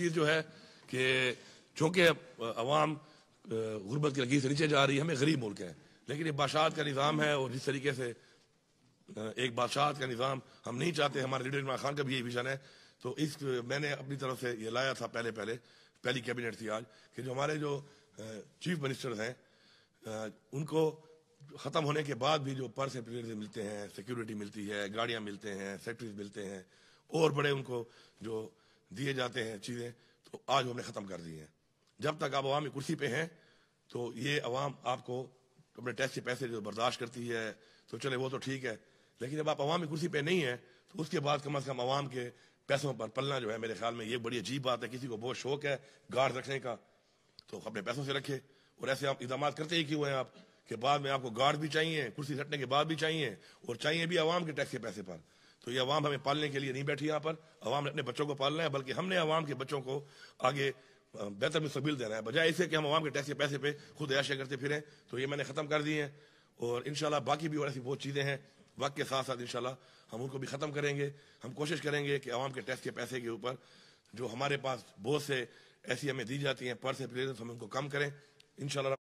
चीज़ जो है कि चूंकि अवाम गुर्बत की लकीर से नीचे जा रही है हमें गरीब मुल्क है लेकिन ये बादशाह का निज़ाम है और जिस तरीके से एक बादशाह का निज़ाम हम नहीं चाहते हमारे लीडर इमरान खान का भी ये विजन है तो इस मैंने अपनी तरफ से ये लाया था पहले पहले पहली कैबिनेट थी आज कि जो हमारे जो चीफ मिनिस्टर हैं उनको ख़त्म होने के बाद भी जो पर्स एम्प्लॉयर मिलते हैं सिक्योरिटी मिलती है गाड़ियां मिलते हैं फैक्ट्रीज मिलते हैं और बड़े उनको जो दिए जाते हैं चीज़ें तो आज हमने ख़त्म कर दी हैं जब तक आप अवामी कुर्सी पे हैं तो ये अवाम आपको अपने टैक्स के पैसे जो बर्दाश्त करती है तो चले वो तो ठीक है लेकिन जब आप अवामी कुर्सी पे नहीं है तो उसके बाद कम अज़ कम अवाम के पैसों पर पलना जो है मेरे ख्याल में ये बड़ी अजीब बात है किसी को बहुत शौक है गार्ड रखने का तो अपने पैसों से रखे और ऐसे आप इकदाम करते ही क्यों है आप कि बाद में आपको गार्ड भी चाहिए कुर्सी रखने के बाद भी चाहिए और चाहिए भी आवाम के टैक्स के पैसे पर तो ये अवाम हमें पालने के लिए नहीं बैठी यहाँ पर अवाम ने अपने बच्चों को पालना है बल्कि हमने अवाम के बच्चों को आगे बेहतर मुस्तबिल देना है बजाय इसे कि हम अवाम के टैक्स के पैसे पे खुद अयाशे करते फिरें तो ये मैंने ख़त्म कर दिए हैं और इन बाकी भी और ऐसी बहुत चीज़ें हैं वक्त के साथ साथ इन हम उनको भी ख़त्म करेंगे हम कोशिश करेंगे कि अवाम के टैक्स के पैसे के ऊपर जो हमारे पास बहुत से ऐसी हमें दी जाती हैं पर्स प्लेजेंस हम उनको कम करें इनशाला